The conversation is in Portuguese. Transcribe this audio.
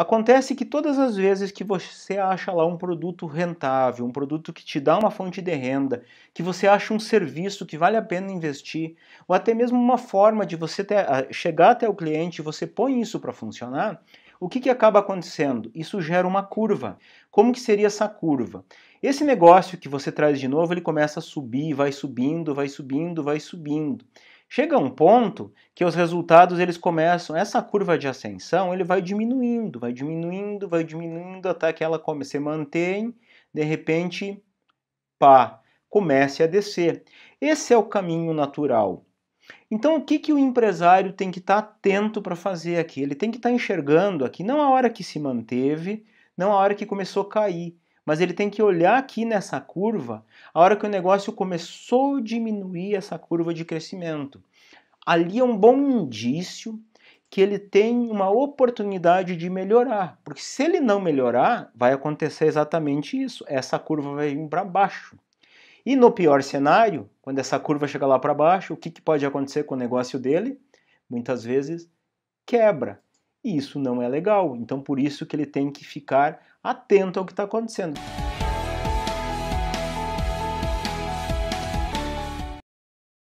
Acontece que todas as vezes que você acha lá um produto rentável, um produto que te dá uma fonte de renda, que você acha um serviço que vale a pena investir, ou até mesmo uma forma de você ter, ah, chegar até o cliente e você põe isso para funcionar, o que, que acaba acontecendo? Isso gera uma curva. Como que seria essa curva? Esse negócio que você traz de novo, ele começa a subir, vai subindo, vai subindo, vai subindo. Chega um ponto que os resultados eles começam, essa curva de ascensão, ele vai diminuindo, vai diminuindo, vai diminuindo até que ela come, se mantém, de repente, pá, comece a descer. Esse é o caminho natural. Então, o que, que o empresário tem que estar tá atento para fazer aqui? Ele tem que estar tá enxergando aqui, não a hora que se manteve, não a hora que começou a cair, mas ele tem que olhar aqui nessa curva, a hora que o negócio começou a diminuir essa curva de crescimento. Ali é um bom indício que ele tem uma oportunidade de melhorar, porque se ele não melhorar, vai acontecer exatamente isso, essa curva vai vir para baixo. E no pior cenário, quando essa curva chegar lá para baixo, o que, que pode acontecer com o negócio dele? Muitas vezes quebra. E isso não é legal. Então, por isso que ele tem que ficar atento ao que está acontecendo.